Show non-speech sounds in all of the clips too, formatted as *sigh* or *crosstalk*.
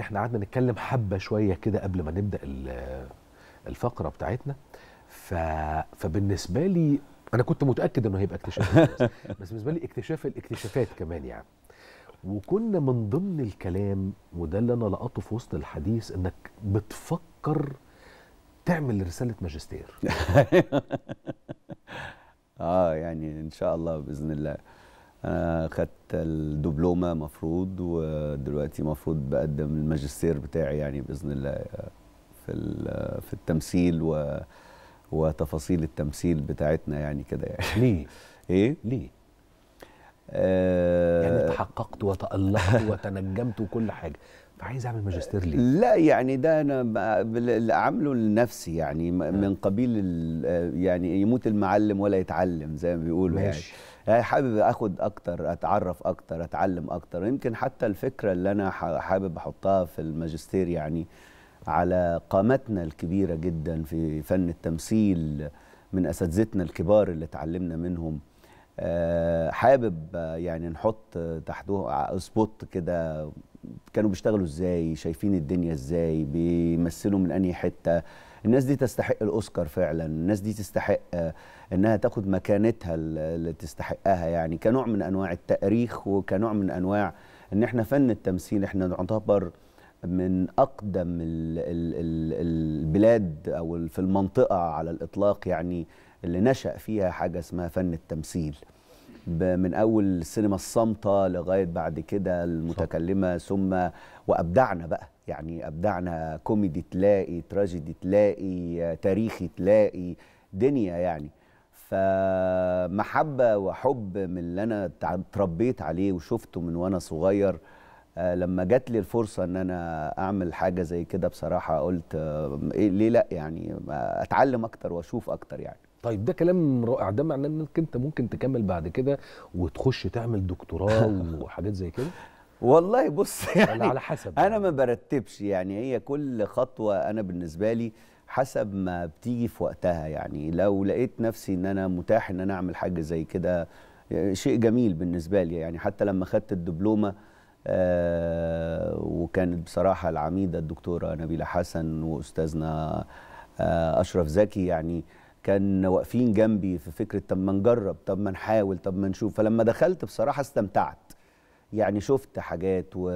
احنا قعدنا نتكلم حبه شويه كده قبل ما نبدا الفقره بتاعتنا ف... فبالنسبه لي انا كنت متاكد انه هيبقى اكتشاف *laughs* بس بالنسبه لي اكتشاف الاكتشافات كمان يعني وكنا من ضمن الكلام وده اللي انا لقطه في وسط الحديث انك بتفكر تعمل رساله ماجستير *laughs* اه يعني ان شاء الله باذن الله انا آه، خدت الدبلومه مفروض ودلوقتي مفروض بقدم الماجستير بتاعي يعني باذن الله آه، في آه، في التمثيل و وتفاصيل التمثيل بتاعتنا يعني كده يعني ليه *laughs* ايه ليه آه يعني تحققت وتألقت وتنجمت وكل حاجه فعايز اعمل ماجستير ليه؟ لا يعني ده انا اللي عامله لنفسي يعني آه. من قبيل يعني يموت المعلم ولا يتعلم زي ما بيقولوا يعني. ماشي. يعني حابب اخد اكتر اتعرف اكتر اتعلم اكتر يمكن حتى الفكره اللي انا حابب احطها في الماجستير يعني على قامتنا الكبيره جدا في فن التمثيل من اساتذتنا الكبار اللي اتعلمنا منهم آه، حابب يعني نحط تحته آه، سبوت كده كانوا بيشتغلوا ازاي شايفين الدنيا ازاي بيمثلوا من انهي حته الناس دي تستحق الاوسكار فعلا الناس دي تستحق آه، انها تاخد مكانتها اللي تستحقها يعني كنوع من انواع التاريخ وكنوع من انواع ان احنا فن التمثيل احنا نعتبر من اقدم الـ الـ الـ البلاد او في المنطقه على الاطلاق يعني اللي نشا فيها حاجه اسمها فن التمثيل من اول السينما الصامته لغايه بعد كده المتكلمه ثم وابدعنا بقى يعني ابدعنا كوميدي تلاقي تراجيدي تلاقي تاريخي تلاقي دنيا يعني فمحبه وحب من اللي انا اتربيت عليه وشفته من وانا صغير آه، لما جات لي الفرصه ان انا اعمل حاجه زي كده بصراحه قلت آه، إيه ليه لا يعني اتعلم اكتر واشوف اكتر يعني طيب ده كلام رائع ده معناه انك انت ممكن تكمل بعد كده وتخش تعمل دكتوراه *laughs* وحاجات زي كده والله بص يعني على حسب انا يعني. ما برتبش يعني هي كل خطوه انا بالنسبه لي حسب ما بتيجي في وقتها يعني لو لقيت نفسي ان انا متاح ان انا اعمل حاجه زي كده آه، شيء جميل بالنسبه لي يعني حتى لما خدت الدبلومه آه وكانت بصراحه العميده الدكتوره نبيله حسن واستاذنا آه اشرف زكي يعني آه كان واقفين جنبي في فكره طب ما نجرب طب ما نحاول طب ما نشوف فلما دخلت بصراحه استمتعت يعني شفت حاجات و...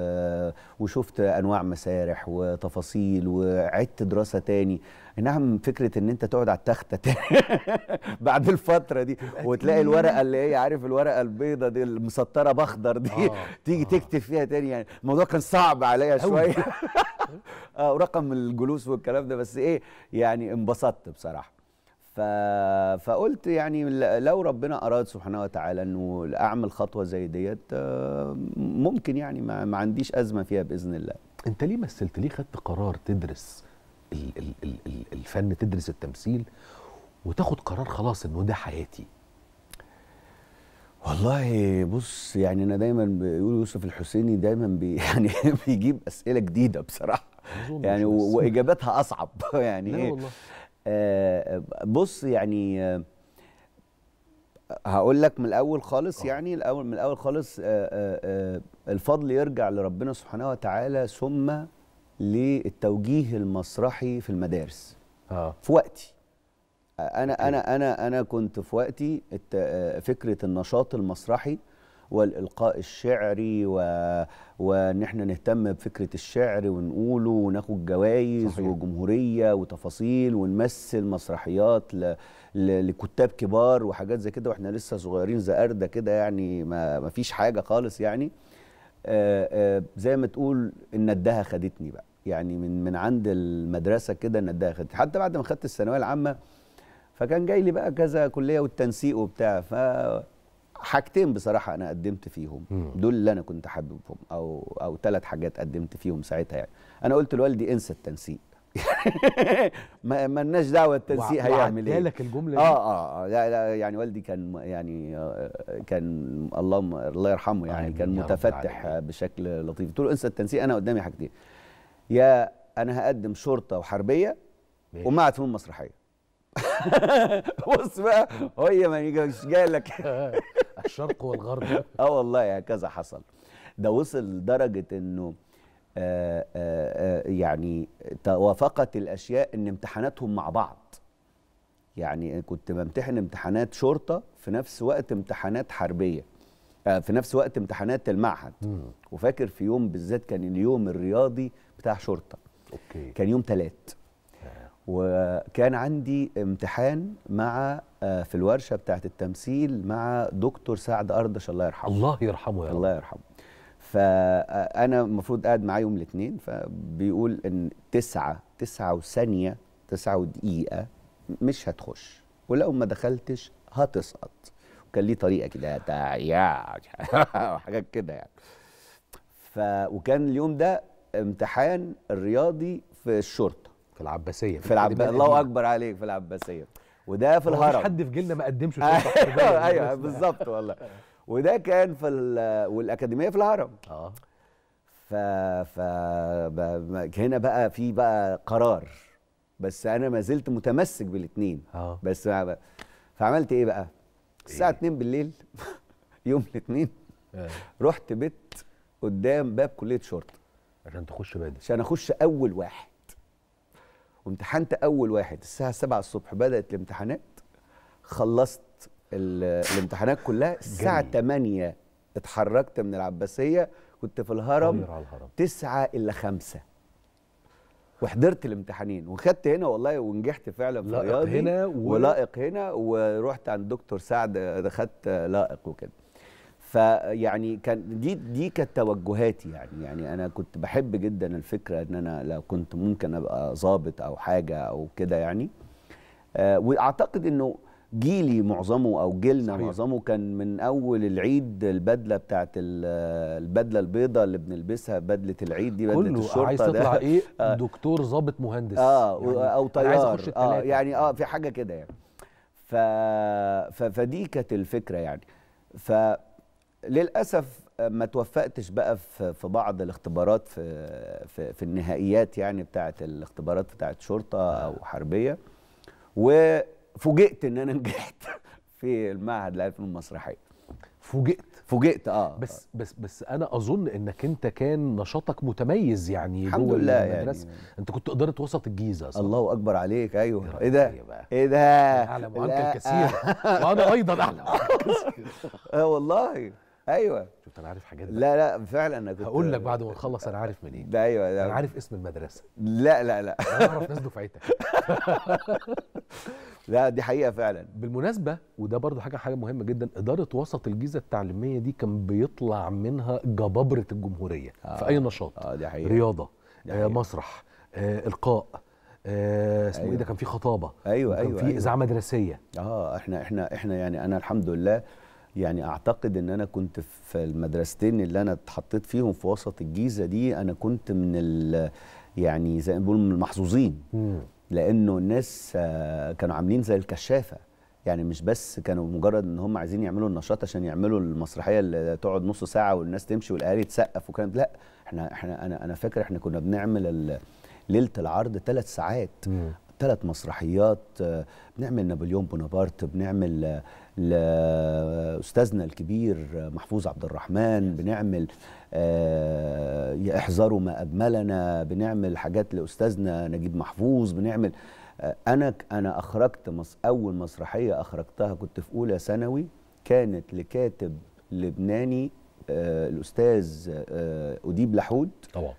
وشفت انواع مسارح وتفاصيل وعدت دراسه تاني نعم فكره ان انت تقعد على التخته تاني *laughs* بعد الفتره دي وتلاقي الورقه اللي هي عارف الورقه البيضه دي المسطره باخضر دي آه. تيجي آه. تكتب فيها تاني يعني الموضوع كان صعب عليا شويه *laughs* آه، ورقم الجلوس والكلام ده بس ايه يعني انبسطت بصراحه فقلت يعني لو ربنا اراد سبحانه وتعالى انه اعمل خطوه زي ديت آه، ممكن يعني ما, عنديش ازمه فيها باذن الله انت ليه مثلت ليه خدت قرار تدرس الفن تدرس التمثيل وتاخد قرار خلاص انه ده حياتي والله بص يعني انا دايما بيقول يوسف الحسيني دايما بي *laughs* يعني بيجيب اسئله جديده بصراحه يعني واجاباتها اصعب *laughs* يعني لا والله. آه، بص يعني آه، هقول لك من الاول خالص يعني الاول من الاول خالص آه، الفضل يرجع لربنا سبحانه وتعالى ثم للتوجيه المسرحي في المدارس آه. في وقتي انا انا انا انا كنت في وقتي فكره النشاط المسرحي والإلقاء الشعري و... وإن احنا نهتم بفكرة الشعر ونقوله وناخد جوائز صحيح. وجمهورية وتفاصيل ونمثل مسرحيات ل... ل... لكتاب كبار وحاجات زي كده وإحنا لسه صغيرين زقردة كده يعني ما... ما فيش حاجة خالص يعني آآ آآ زي ما تقول الندها خدتني بقى يعني من من عند المدرسه كده الندها خدتني حتى بعد ما خدت الثانويه العامه فكان جاي لي بقى كذا كليه والتنسيق وبتاع ف حاجتين بصراحه انا قدمت فيهم دول اللي انا كنت حاببهم او او ثلاث حاجات قدمت فيهم ساعتها يعني انا قلت لوالدي انسى التنسيق *laughs* ما مالناش دعوه التنسيق هيعمل ايه لك الجمله اه اه, آه لا لا يعني والدي كان يعني آه، كان الله الله يرحمه يعني كان متفتح بشكل لطيف قلت له انسى التنسيق انا قدامي حاجتين يا انا هقدم شرطه وحربيه ومع فنون مسرحيه *laughs* بص بقى هي ما مش جاي لك *laughs* الشرق والغرب *laughs* اه والله هكذا يعني حصل ده وصل لدرجه انه آآ آه، آآ آه، آه، يعني توافقت الاشياء ان امتحاناتهم مع بعض يعني كنت بمتحن امتحانات شرطه في نفس وقت امتحانات حربيه في نفس وقت امتحانات المعهد مم. وفاكر في يوم بالذات كان اليوم الرياضي بتاع شرطه أوكي. كان يوم ثلاث وكان عندي امتحان مع آه، في الورشه بتاعه التمثيل مع دكتور سعد اردش الله يرحمه الله يرحمه يا رب الله يرحمه فانا آه، المفروض قاعد معاه يوم الاثنين فبيقول ان تسعه تسعه وثانيه تسعه ودقيقه مش هتخش ولو ما دخلتش هتسقط وكان ليه طريقه كده يا وحاجات *laughs* كده يعني ف وكان اليوم ده امتحان الرياضي في الشرطه في العباسيه في العباسيه الله اكبر عليك في العباسيه وده في الهرم حد في جيلنا ما قدمش *laughs* ايوه ايوه بالظبط والله وده كان في والاكاديميه في الهرم اه ف ف هنا بقى في بقى قرار بس انا ما زلت متمسك بالاثنين اه بس فعملت ايه بقى؟ إيه؟ الساعه إيه؟ 2 بالليل *laughs* يوم الاثنين آه. رحت بيت قدام باب كليه شرطه عشان تخش بدري عشان اخش اول واحد وامتحنت اول واحد الساعه 7 الصبح بدات الامتحانات خلصت الامتحانات كلها الساعه 8 اتحركت من العباسيه كنت في الهرم 9 الا 5 وحضرت الامتحانين وخدت هنا والله ونجحت فعلا في لائق هنا و... ولائق هنا ورحت عند دكتور سعد دخلت لائق وكده فيعني كان دي دي كانت توجهاتي يعني يعني انا كنت بحب جدا الفكره ان انا لو كنت ممكن ابقى ظابط او حاجه او كده يعني آه، واعتقد انه جيلي معظمه او جيلنا صحيح. معظمه كان من اول العيد البدله بتاعت البدله البيضاء اللي بنلبسها بدله العيد دي بدله كله الشرطه عايز تطلع ايه *laughs* آه. دكتور ظابط مهندس اه يعني او طيار عايز أخش اه يعني اه في حاجه كده يعني ف... فدي كانت الفكره يعني ف للاسف آه، ما توفقتش بقى في في بعض الاختبارات في في, في النهائيات يعني بتاعه الاختبارات بتاعه شرطه او حربيه وفوجئت ان انا نجحت *laughs* في المعهد للفنون المسرحيه فوجئت فوجئت آه،, اه بس بس بس انا اظن انك انت كان نشاطك متميز يعني الحمد لله يعني انت كنت اداره وسط الجيزه صح؟ الله اكبر عليك ايوه ايه ده ايه ده اعلم عنك الكثير *laughs* وانا ايضا اعلم *laughs* اه والله ايوه شفت انا عارف حاجات لا لا فعلا انا كنت هقول لك بعد ما نخلص انا عارف منين ده ايوه ده انا أيوة. عارف اسم المدرسه لا لا لا انا اعرف ناس دفعتك *laughs* لا دي حقيقه فعلا بالمناسبه وده برضو حاجه حاجه مهمه جدا اداره وسط الجيزه التعليميه دي كان بيطلع منها جبابره الجمهوريه آه. في اي نشاط آه دي حقيقة. رياضه دي حقيقة. آه مسرح آه القاء آه اسمه أيوة. ايه ده أيوة. كان في خطابه ايوه كان ايوه كان في أيوة. اذاعه أيوة. مدرسيه اه احنا احنا احنا يعني انا الحمد لله يعني اعتقد ان انا كنت في المدرستين اللي انا اتحطيت فيهم في وسط الجيزه دي انا كنت من ال يعني زي ما بيقولوا من المحظوظين لانه الناس آه، كانوا عاملين زي الكشافه يعني مش بس كانوا مجرد ان هم عايزين يعملوا النشاط عشان يعملوا المسرحيه اللي تقعد نص ساعه والناس تمشي والاهالي تسقف وكلام لا احنا احنا انا انا فاكر احنا كنا بنعمل ليله العرض ثلاث ساعات ثلاث مسرحيات آه، بنعمل نابليون بونابرت بنعمل آه، لاستاذنا الكبير محفوظ عبد الرحمن بنعمل احذروا آه، ما اجملنا بنعمل حاجات لاستاذنا نجيب محفوظ بنعمل آه، انا انا اخرجت اول مسرحيه اخرجتها كنت في اولى ثانوي كانت لكاتب لبناني آه، الاستاذ اديب لحود طبعا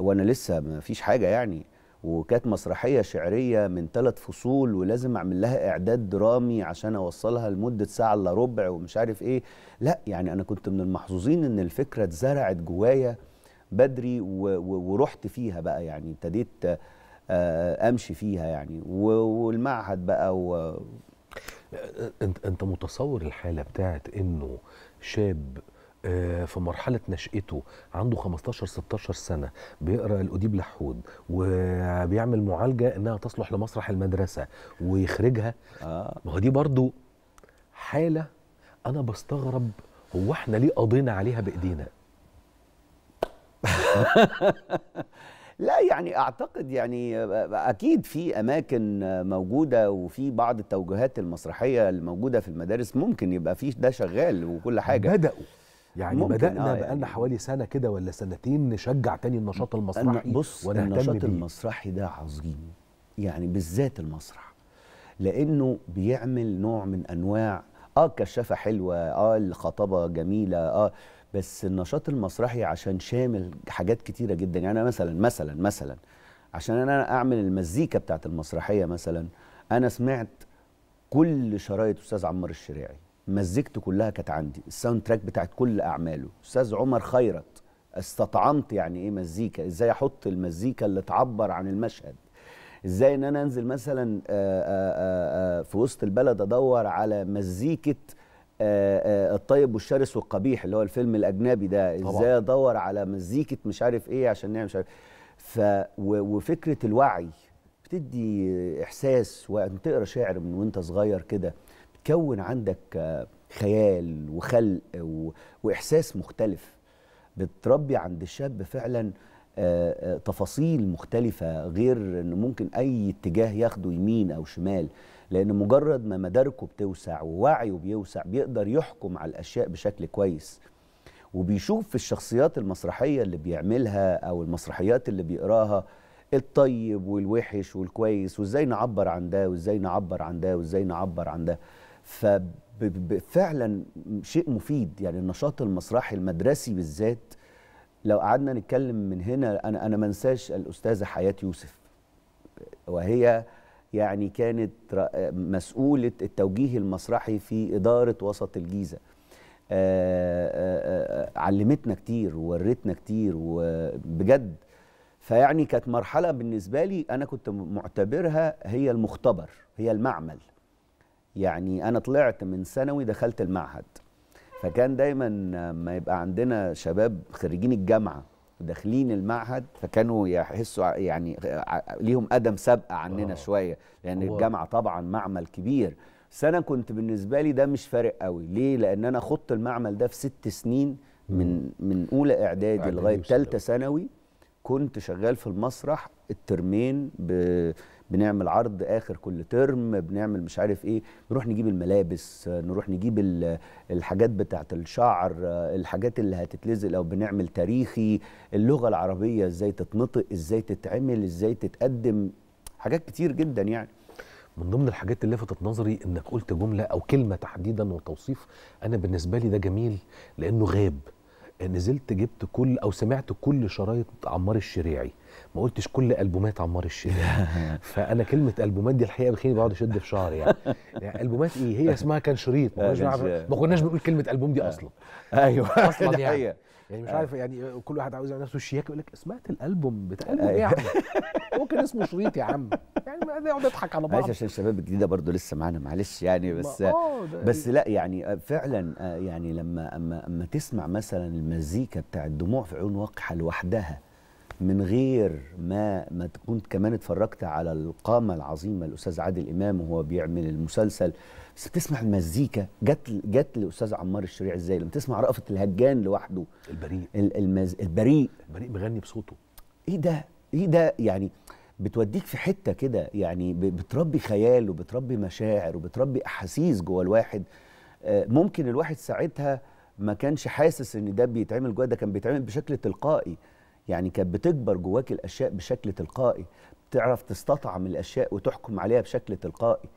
وانا لسه ما فيش حاجه يعني وكانت مسرحيه شعريه من ثلاث فصول ولازم اعمل لها اعداد درامي عشان اوصلها لمده ساعه الا ربع ومش عارف ايه لا يعني انا كنت من المحظوظين ان الفكره اتزرعت جوايا بدري ورحت فيها بقى يعني ابتديت آه، امشي فيها يعني والمعهد بقى و انت انت متصور الحاله بتاعت انه شاب آه، في مرحله نشاته عنده 15 16 سنه بيقرا الاديب لحود وبيعمل معالجه انها تصلح لمسرح المدرسه ويخرجها آه. ما هو دي برضه حاله انا بستغرب هو احنا ليه قضينا عليها بايدينا *laughs* لا يعني اعتقد يعني اكيد في اماكن موجوده وفي بعض التوجهات المسرحيه الموجوده في المدارس ممكن يبقى فيه ده شغال وكل حاجه بداوا يعني بدانا آه بقالنا يعني حوالي سنه كده ولا سنتين نشجع تاني النشاط المسرحي بص النشاط المسرحي ده عظيم يعني بالذات المسرح لانه بيعمل نوع من انواع اه الكشافه حلوه اه الخطابه جميله اه بس النشاط المسرحي عشان شامل حاجات كتيره جدا يعني انا مثلا مثلا مثلا عشان انا اعمل المزيكا بتاعت المسرحيه مثلا انا سمعت كل شرايط استاذ عمار الشريعي مزجت كلها كانت عندي الساوند تراك بتاعت كل اعماله استاذ عمر خيرت استطعمت يعني ايه مزيكا ازاي احط المزيكا اللي تعبر عن المشهد ازاي ان انا انزل مثلا آآ آه، آآ آه، آه، في وسط البلد ادور على مزيكه الطيب والشرس والقبيح اللي هو الفيلم الاجنبي ده ازاي طبعا. ادور على مزيكه مش عارف ايه عشان نعمل مش عارف ف وفكره الوعي بتدي احساس وانت تقرا شعر من وانت صغير كده بتكون عندك آه، خيال وخلق واحساس مختلف بتربي عند الشاب فعلا آه، آه، تفاصيل مختلفة غير ان ممكن أي اتجاه ياخده يمين أو شمال لأن مجرد ما مداركه بتوسع ووعيه بيوسع بيقدر يحكم على الأشياء بشكل كويس وبيشوف في الشخصيات المسرحية اللي بيعملها أو المسرحيات اللي بيقراها الطيب والوحش والكويس وازاي نعبر عن ده وازاي نعبر عن ده وازاي نعبر عن ده ففعلا شيء مفيد يعني النشاط المسرحي المدرسي بالذات لو قعدنا نتكلم من هنا انا انا ما انساش الاستاذه حياه يوسف وهي يعني كانت مسؤوله التوجيه المسرحي في اداره وسط الجيزه آآ آه، آآ آه، آه، علمتنا كتير وورتنا كتير وبجد فيعني كانت مرحله بالنسبه لي انا كنت معتبرها هي المختبر هي المعمل يعني انا طلعت من ثانوي دخلت المعهد فكان دايما ما يبقى عندنا شباب خريجين الجامعه داخلين المعهد فكانوا يحسوا يعني ليهم ادم سابقه عننا آه. شويه لان يعني الجامعه طبعا معمل كبير سنة كنت بالنسبه لي ده مش فارق قوي ليه لان انا خضت المعمل ده في ست سنين من من اولى اعدادي لغايه ثالثه ثانوي كنت شغال في المسرح الترمين ب... بنعمل عرض اخر كل ترم بنعمل مش عارف ايه نروح نجيب الملابس نروح نجيب الحاجات بتاعه الشعر الحاجات اللي هتتلزق لو بنعمل تاريخي اللغه العربيه ازاي تتنطق ازاي تتعمل ازاي تتقدم حاجات كتير جدا يعني من ضمن الحاجات اللي لفتت نظري انك قلت جمله او كلمه تحديدا وتوصيف انا بالنسبه لي ده جميل لانه غاب نزلت جبت كل او سمعت كل شرايط عمار الشريعي ما قلتش كل البومات عمار الشريعي *laughs* فانا كلمه البومات دي الحقيقه بخيني بقعد اشد في شعري يعني. يعني البومات ايه هي اسمها كان شريط ما كناش آه، ما كناش بنقول كلمه البوم دي اصلا آه، ايوه *laughs* اصلا *laughs* يعني يعني مش عارف يعني كل واحد عاوز على نفسه الشياكه يقول لك سمعت الالبوم بتاع الالبوم هو آه، إيه أيوه. ممكن اسمه شريط يا عم يعني يقعد على بعض معلش عشان الشباب الجديده برضو لسه معانا معلش يعني بس آه، بس إيه؟ لا يعني فعلا آه، يعني لما اما اما تسمع مثلا المزيكا بتاع الدموع في عيون وقحه لوحدها من غير ما ما تكون كمان اتفرجت على القامه العظيمه الاستاذ عادل امام وهو بيعمل المسلسل بس بتسمع المزيكا جت جت لاستاذ عمار الشريع ازاي لما تسمع رأفت الهجان لوحده البريء المز... البريء البريء بيغني بصوته ايه ده ايه ده يعني بتوديك في حته كده يعني بتربي خيال وبتربي مشاعر وبتربي احاسيس جوه الواحد آه، ممكن الواحد ساعتها ما كانش حاسس ان ده بيتعمل جواه ده كان بيتعمل بشكل تلقائي يعني كانت بتكبر جواك الاشياء بشكل تلقائي بتعرف تستطعم الاشياء وتحكم عليها بشكل تلقائي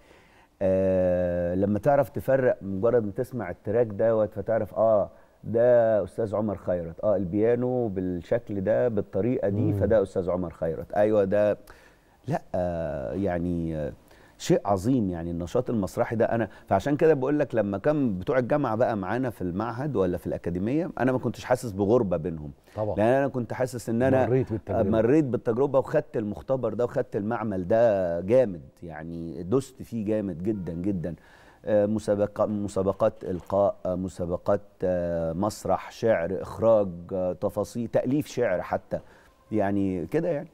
آه لما تعرف تفرق مجرد ما تسمع التراك دوت فتعرف اه ده استاذ عمر خيرت اه البيانو بالشكل ده بالطريقه دي مم. فده استاذ عمر خيرت ايوه ده لا آه، يعني آه، شيء عظيم يعني النشاط المسرحي ده انا فعشان كده بقول لك لما كان بتوع الجامعه بقى معانا في المعهد ولا في الاكاديميه انا ما كنتش حاسس بغربه بينهم طبعا لان انا كنت حاسس ان انا مريت بالتجربه آه، مريت بالتجربه وخدت المختبر ده وخدت المعمل ده جامد يعني دوست فيه جامد جدا جدا مسابقة مسابقات إلقاء مسابقات آه، مسرح شعر إخراج آه، تفاصيل تأليف شعر حتى يعني كده يعني